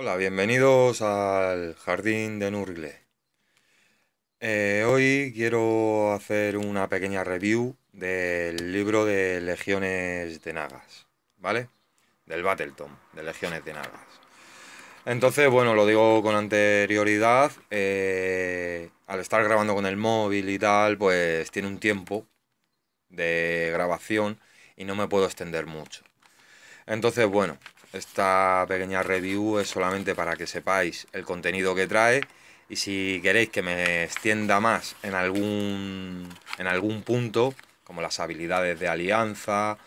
Hola, bienvenidos al Jardín de Nurgle. Eh, hoy quiero hacer una pequeña review del libro de Legiones de Nagas, ¿vale? Del Battleton, de Legiones de Nagas. Entonces, bueno, lo digo con anterioridad, eh, al estar grabando con el móvil y tal, pues tiene un tiempo de grabación y no me puedo extender mucho. Entonces, bueno, esta pequeña review es solamente para que sepáis el contenido que trae y si queréis que me extienda más en algún, en algún punto, como las habilidades de alianza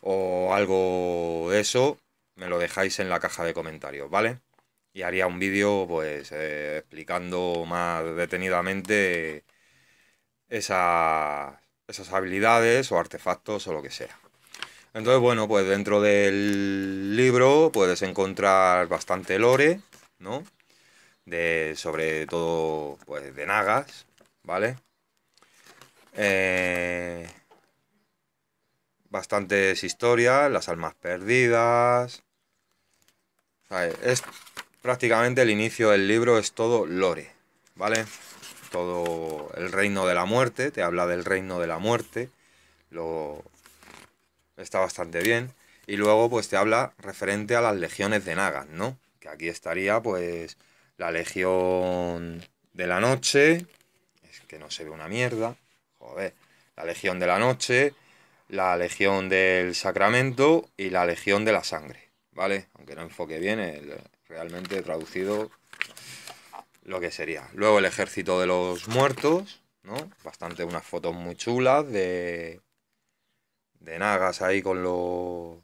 o algo de eso, me lo dejáis en la caja de comentarios, ¿vale? Y haría un vídeo pues eh, explicando más detenidamente esas habilidades o artefactos o lo que sea. Entonces, bueno, pues dentro del libro puedes encontrar bastante lore, ¿no? De, sobre todo, pues, de nagas, ¿vale? Eh, bastantes historias, las almas perdidas. Es prácticamente el inicio del libro, es todo lore, ¿vale? Todo el reino de la muerte, te habla del reino de la muerte, lo, está bastante bien. Y luego, pues te habla referente a las legiones de Nagas, ¿no? Que aquí estaría, pues, la legión de la noche. Es que no se ve una mierda. Joder. La legión de la noche, la legión del sacramento y la legión de la sangre, ¿vale? Aunque no enfoque bien, realmente he traducido lo que sería. Luego el ejército de los muertos, ¿no? Bastante unas fotos muy chulas de de nagas ahí con los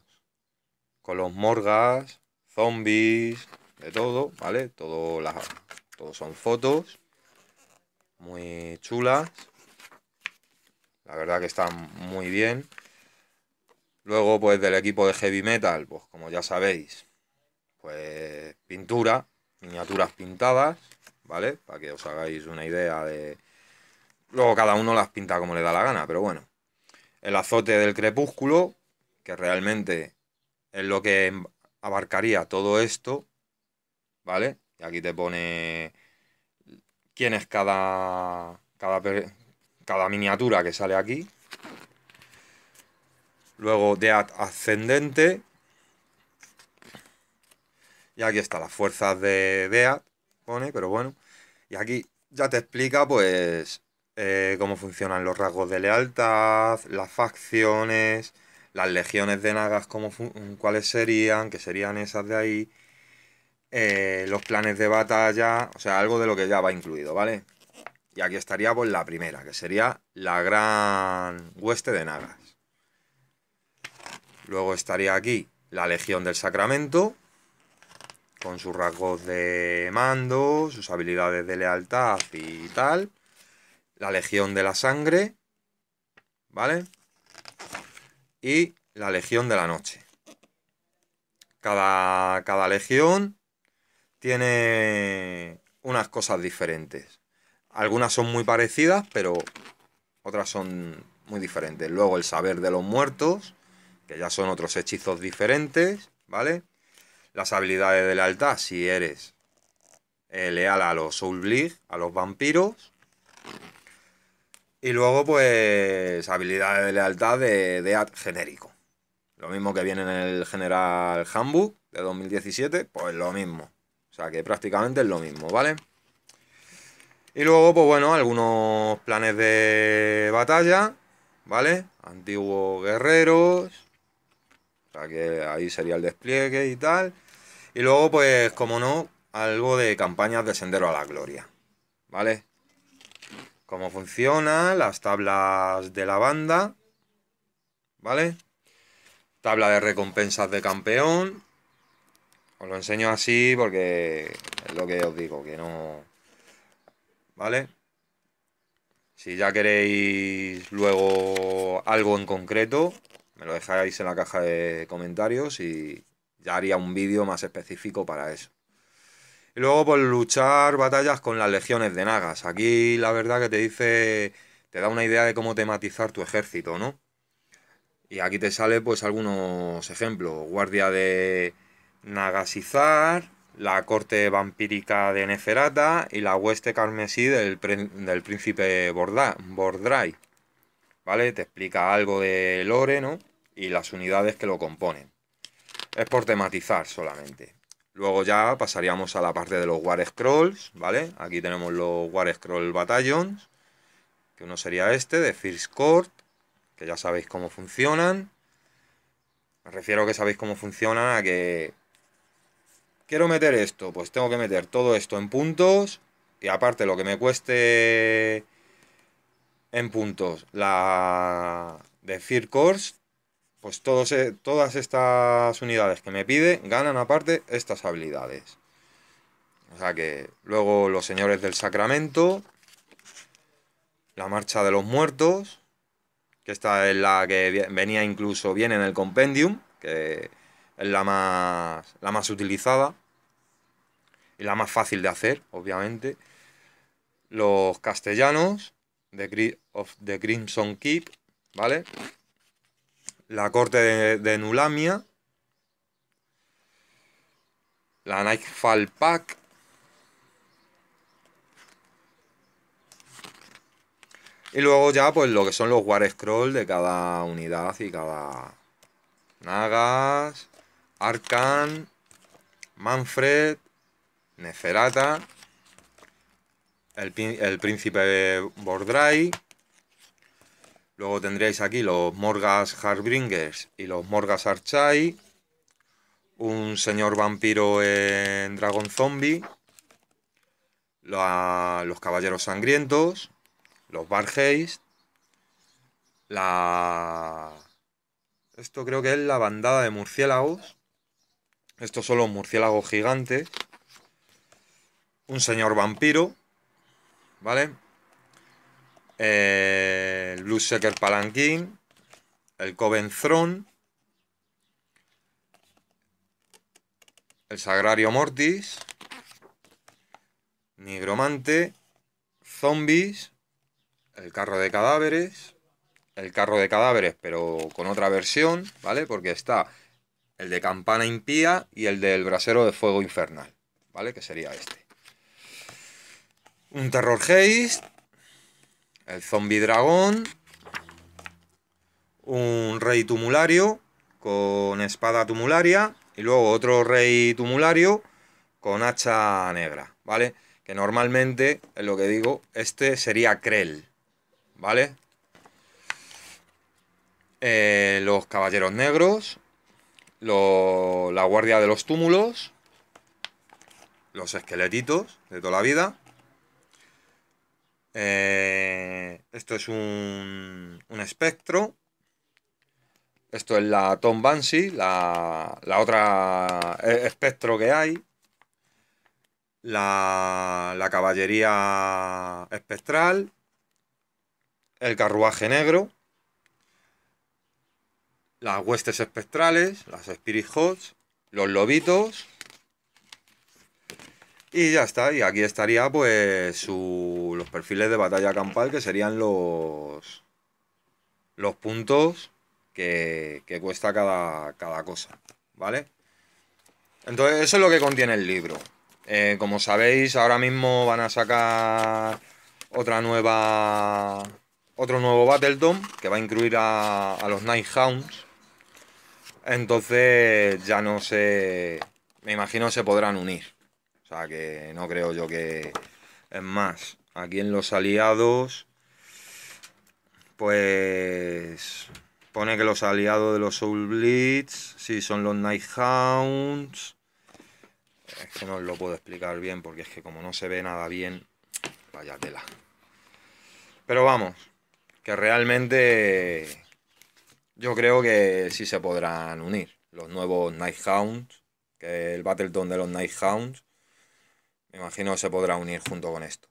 con los morgas, zombies, de todo, ¿vale? Todo, todo son fotos muy chulas. La verdad que están muy bien. Luego, pues del equipo de heavy metal, pues como ya sabéis, pues pintura, miniaturas pintadas, ¿vale? Para que os hagáis una idea de... Luego cada uno las pinta como le da la gana, pero bueno, el azote del crepúsculo, que realmente es lo que abarcaría todo esto, ¿vale? Y aquí te pone quién es cada, cada, miniatura que sale aquí. Luego de ascendente. Y aquí está, las fuerzas de Dead. pone, pero bueno. Y aquí ya te explica, pues, eh, cómo funcionan los rasgos de lealtad, las facciones, las legiones de nagas, cuáles serían, que serían esas de ahí, eh, los planes de batalla, o sea, algo de lo que ya va incluido, ¿vale? Y aquí estaría pues la primera, que sería la gran hueste de nagas. Luego estaría aquí la Legión del Sacramento, con sus rasgos de mando, sus habilidades de lealtad y tal la Legión de la Sangre, ¿vale? Y la Legión de la Noche. Cada, cada legión tiene unas cosas diferentes. Algunas son muy parecidas, pero otras son muy diferentes. Luego el saber de los muertos, que ya son otros hechizos diferentes, ¿vale? Las habilidades de lealtad, si eres eh, leal a los Soul a los vampiros. Y luego, pues, habilidades de lealtad de, de ad genérico. Lo mismo que viene en el General Hamburg de 2017, pues lo mismo. O sea que prácticamente es lo mismo, ¿vale? Y luego, pues bueno, algunos planes de batalla, ¿vale? Antiguos guerreros. O sea que ahí sería el despliegue y tal. Y luego, pues, como no, algo de campañas de Sendero a la Gloria, ¿vale? cómo funciona, las tablas de la banda, ¿vale? Tabla de recompensas de campeón. Os lo enseño así porque es lo que os digo, que no... ¿Vale? Si ya queréis luego algo en concreto, me lo dejáis en la caja de comentarios y ya haría un vídeo más específico para eso. Y luego, por pues, luchar batallas con las legiones de Nagas. Aquí la verdad que te dice, te da una idea de cómo tematizar tu ejército, ¿no? Y aquí te sale pues algunos ejemplos. Guardia de Nagasizar, la corte vampírica de Neferata y la hueste carmesí del, príncipe Borda Bordrai. ¿Vale? Te explica algo de Lore, ¿no? Y las unidades que lo componen. Es por tematizar solamente. Luego ya pasaríamos a la parte de los War Scrolls, ¿vale? Aquí tenemos los War Scroll Battalions, que uno sería este, de First Court, que ya sabéis cómo funcionan. Me refiero a que sabéis cómo funcionan, a que quiero meter esto, pues tengo que meter todo esto en puntos y aparte lo que me cueste en puntos la de First Course, pues eh, todas estas unidades que me pide ganan aparte estas habilidades. O sea que luego los señores del sacramento, la marcha de los muertos, que esta es la que venía incluso bien en el compendium, que es la más, utilizada y la más fácil de hacer, obviamente. Los castellanos, The of the Crimson Keep, ¿vale? la corte de, Nulamia, la Nightfall Pack y luego ya pues lo que son los War Scroll de cada unidad y cada Nagas, Arcan, Manfred, Neferata, el, el príncipe Bordrai. Luego tendríais aquí los Morgas Harbringers y los Morgas Archai. Un señor vampiro en Dragon Zombie. los Caballeros Sangrientos. Los Bargeist. La... Esto creo que es la bandada de murciélagos. Estos son los murciélagos gigantes. Un señor vampiro. ¿Vale? el Blue Palanquín, el Coven Throne, el Sagrario Mortis, Nigromante, Zombies, el Carro de Cadáveres, el Carro de Cadáveres pero con otra versión, ¿vale? Porque está el de Campana Impía y el del Brasero de Fuego Infernal, ¿vale? Que sería este. Un Terror Heist el zombie dragón, un rey tumulario con espada tumularia y luego otro rey tumulario con hacha negra, ¿vale? Que normalmente, es lo que digo, este sería Krell, ¿vale? Eh, los caballeros negros, la guardia de los túmulos, los esqueletitos de toda la vida, eh, esto es un, espectro. Esto es la Tom Banshee, la, la otra eh, espectro que hay. La, la, caballería espectral, el carruaje negro, las huestes espectrales, las Spirit Hots, los lobitos y ya está, y aquí estaría pues su, los perfiles de batalla campal, que serían los, los puntos que, cuesta cada, cosa, ¿vale? Entonces eso es lo que contiene el libro. Eh, como sabéis, ahora mismo van a sacar otra nueva... Otro nuevo Battleton que va a incluir a, a los Nighthounds. Entonces ya no sé Me imagino se podrán unir. O sea que no creo yo que... Es más, aquí en los aliados, pues pone que los aliados de los Soul Blitz, sí, son los Nighthounds. Es que no os lo puedo explicar bien porque es que como no se ve nada bien, vaya tela. Pero vamos, que realmente yo creo que sí se podrán unir. Los nuevos Nighthounds, que el Battleton de los Nighthounds me imagino se podrá unir junto con esto.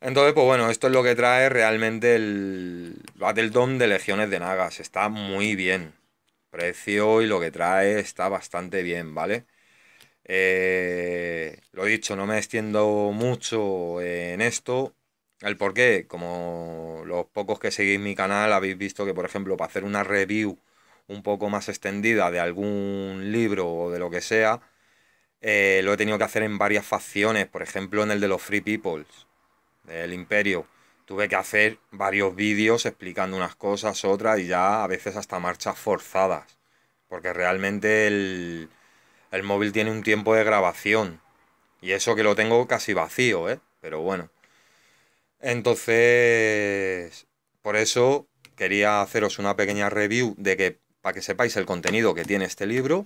Entonces, pues bueno, esto es lo que trae realmente el Battle Dome de Legiones de Nagas. Está muy bien. Precio y lo que trae está bastante bien, ¿vale? Eh, lo dicho, no me extiendo mucho en esto. El por qué, como los pocos que seguís mi canal habéis visto que, por ejemplo, para hacer una review un poco más extendida de algún libro o de lo que sea, eh, lo he tenido que hacer en varias facciones, por ejemplo en el de los Free Peoples, del Imperio. Tuve que hacer varios vídeos explicando unas cosas, otras y ya a veces hasta marchas forzadas. Porque realmente el, el móvil tiene un tiempo de grabación. Y eso que lo tengo casi vacío, ¿eh? Pero bueno. Entonces, por eso quería haceros una pequeña review de que, para que sepáis el contenido que tiene este libro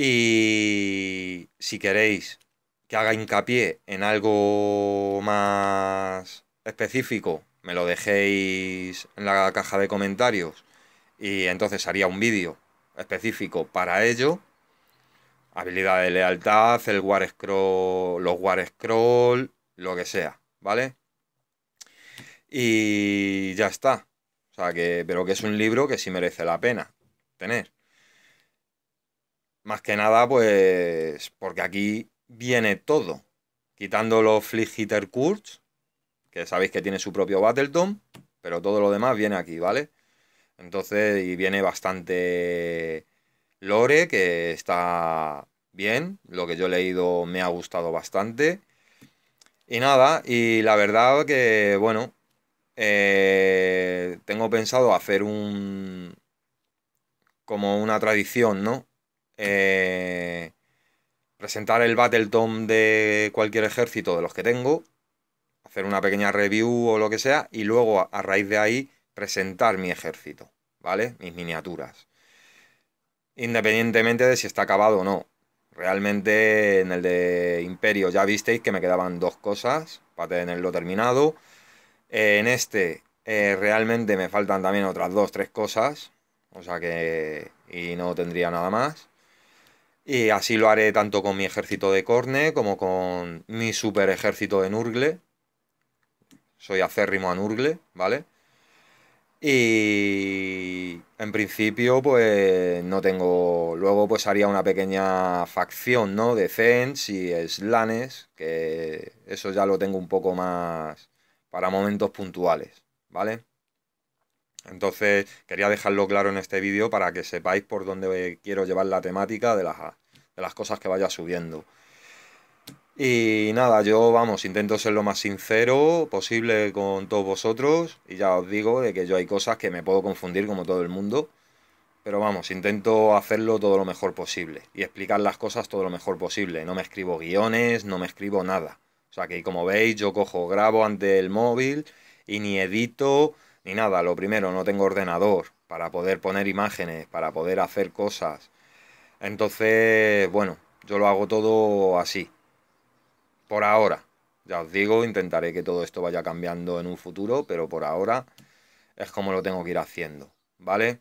y si queréis que haga hincapié en algo más específico, me lo dejéis en la caja de comentarios y entonces haría un vídeo específico para ello. Habilidad de lealtad, el war scroll, los war scroll, lo que sea, ¿vale? Y ya está. O sea que, pero que es un libro que sí merece la pena tener. Más que nada, pues, porque aquí viene todo. Quitando los Flick Hitter Kurz, que sabéis que tiene su propio Battleton, pero todo lo demás viene aquí, ¿vale? Entonces, y viene bastante lore, que está bien. Lo que yo he leído me ha gustado bastante. Y nada, y la verdad que, bueno, eh, tengo pensado hacer un... como una tradición, ¿no? Eh, presentar el tom de cualquier ejército de los que tengo, hacer una pequeña review o lo que sea, y luego a, raíz de ahí presentar mi ejército, ¿vale? Mis miniaturas. Independientemente de si está acabado o no. Realmente en el de Imperio ya visteis que me quedaban dos cosas para tenerlo terminado. Eh, en este eh, realmente me faltan también otras dos, tres cosas. O sea que... Y no tendría nada más. Y así lo haré tanto con mi ejército de Corne como con mi super ejército de Nurgle. Soy acérrimo a Nurgle, ¿vale? Y en principio, pues no tengo. Luego, pues haría una pequeña facción, ¿no? De Zens y Slanes, que eso ya lo tengo un poco más para momentos puntuales, ¿vale? Entonces, quería dejarlo claro en este vídeo para que sepáis por dónde quiero llevar la temática de las, cosas que vaya subiendo. Y nada, yo vamos, intento ser lo más sincero posible con todos vosotros. Y ya os digo de que yo hay cosas que me puedo confundir como todo el mundo. Pero vamos, intento hacerlo todo lo mejor posible y explicar las cosas todo lo mejor posible. No me escribo guiones, no me escribo nada. O sea que como veis, yo cojo, grabo ante el móvil y ni edito, ni nada. Lo primero, no tengo ordenador para poder poner imágenes, para poder hacer cosas. Entonces, bueno, yo lo hago todo así. Por ahora. Ya os digo, intentaré que todo esto vaya cambiando en un futuro, pero por ahora es como lo tengo que ir haciendo, ¿vale?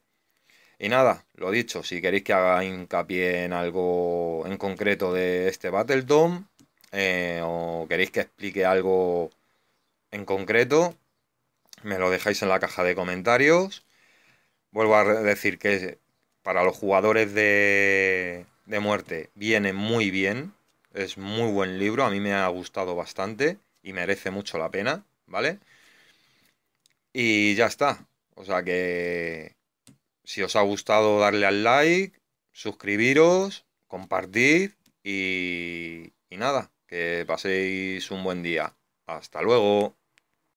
Y nada, lo dicho, si queréis que haga hincapié en algo en concreto de este Battle eh, o queréis que explique algo en concreto, me lo dejáis en la caja de comentarios. Vuelvo a decir que para los jugadores de, de muerte viene muy bien. Es muy buen libro, a mí me ha gustado bastante y merece mucho la pena, ¿vale? Y ya está. O sea que si os ha gustado darle al like, suscribiros, compartir y, y nada, que paséis un buen día. Hasta luego.